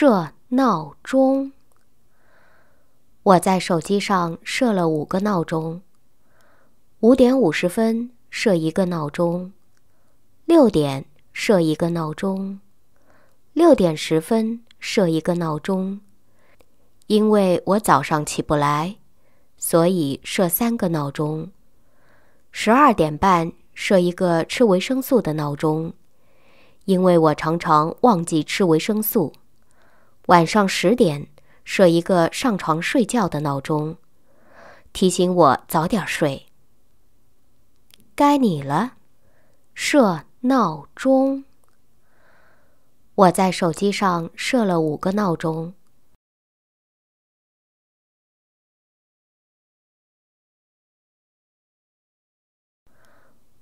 设闹钟。我在手机上设了五个闹钟：五点五十分设一个闹钟，六点设一个闹钟，六点十分设一个闹钟。因为我早上起不来，所以设三个闹钟。十二点半设一个吃维生素的闹钟，因为我常常忘记吃维生素。晚上十点设一个上床睡觉的闹钟，提醒我早点睡。该你了，设闹钟。我在手机上设了五个闹钟，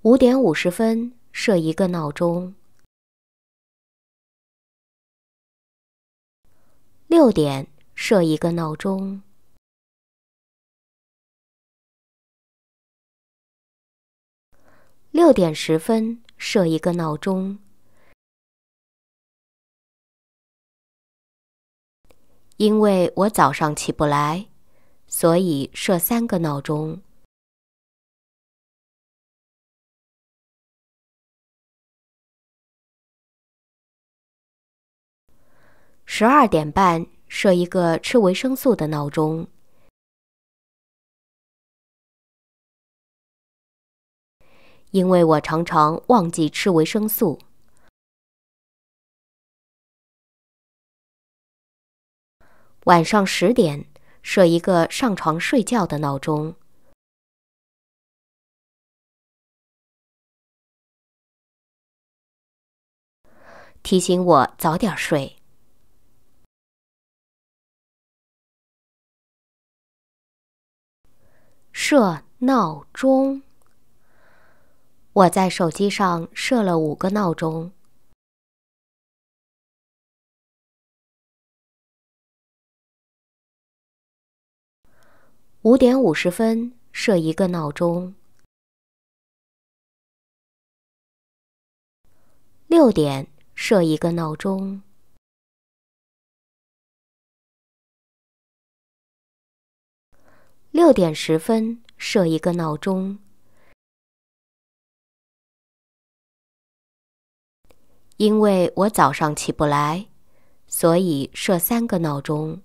五点五十分设一个闹钟。六点设一个闹钟，六点十分设一个闹钟，因为我早上起不来，所以设三个闹钟。十二点半设一个吃维生素的闹钟，因为我常常忘记吃维生素。晚上十点设一个上床睡觉的闹钟，提醒我早点睡。设闹钟。我在手机上设了五个闹钟：五点五十分设一个闹钟，六点设一个闹钟。六点十分设一个闹钟，因为我早上起不来，所以设三个闹钟。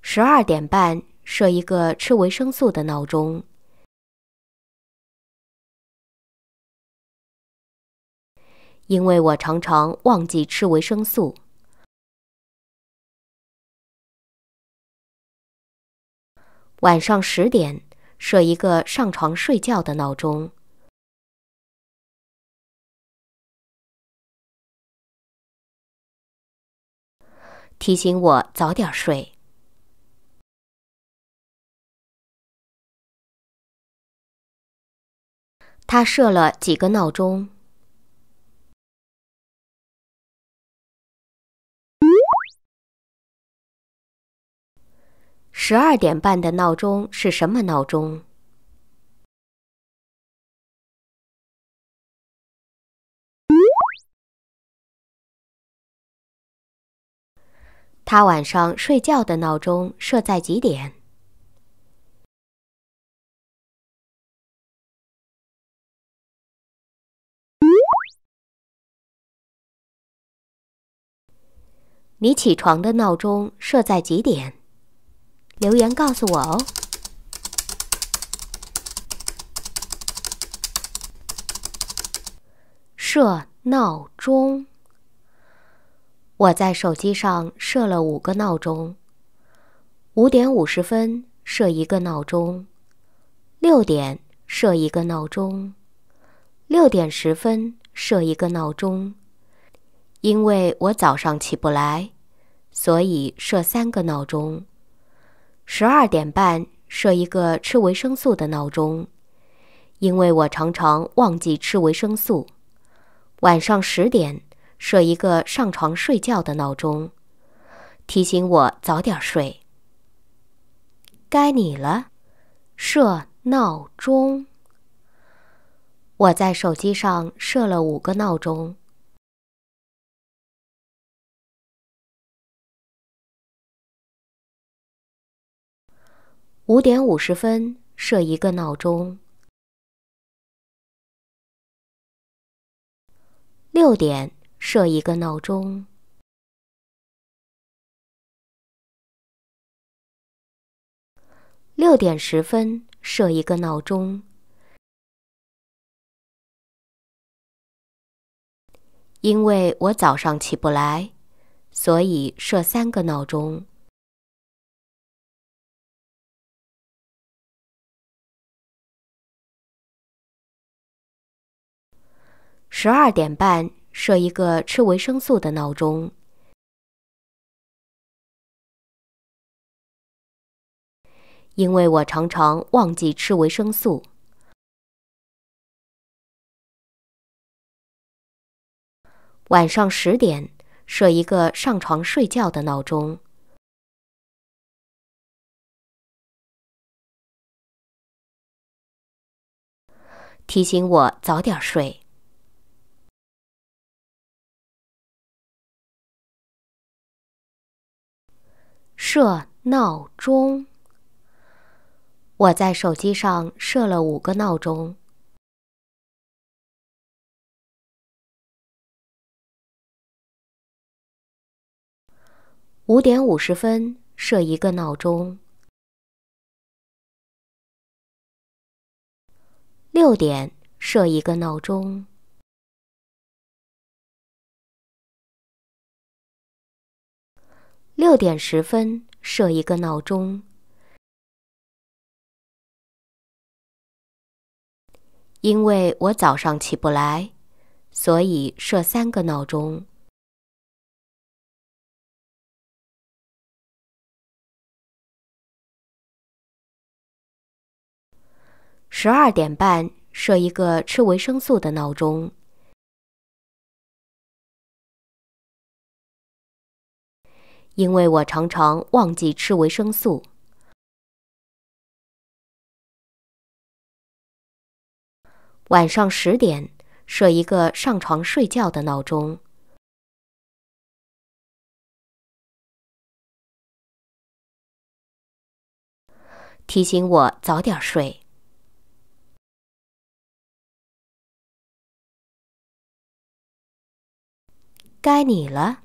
十二点半设一个吃维生素的闹钟。因为我常常忘记吃维生素。晚上十点设一个上床睡觉的闹钟，提醒我早点睡。他设了几个闹钟。十二点半的闹钟是什么闹钟？他晚上睡觉的闹钟设在几点？你起床的闹钟设在几点？留言告诉我哦。设闹钟。我在手机上设了五个闹钟：五点五十分设一个闹钟，六点设一个闹钟，六点十分设一个闹钟。因为我早上起不来，所以设三个闹钟。十二点半设一个吃维生素的闹钟，因为我常常忘记吃维生素。晚上十点设一个上床睡觉的闹钟，提醒我早点睡。该你了，设闹钟。我在手机上设了五个闹钟。五点五十分设一个闹钟，六点设一个闹钟，六点十分设一个闹钟。因为我早上起不来，所以设三个闹钟。十二点半设一个吃维生素的闹钟，因为我常常忘记吃维生素。晚上十点设一个上床睡觉的闹钟，提醒我早点睡。设闹钟。我在手机上设了五个闹钟：五点五十分设一个闹钟，六点设一个闹钟。六点十分设一个闹钟，因为我早上起不来，所以设三个闹钟。十二点半设一个吃维生素的闹钟。因为我常常忘记吃维生素。晚上十点设一个上床睡觉的闹钟，提醒我早点睡。该你了。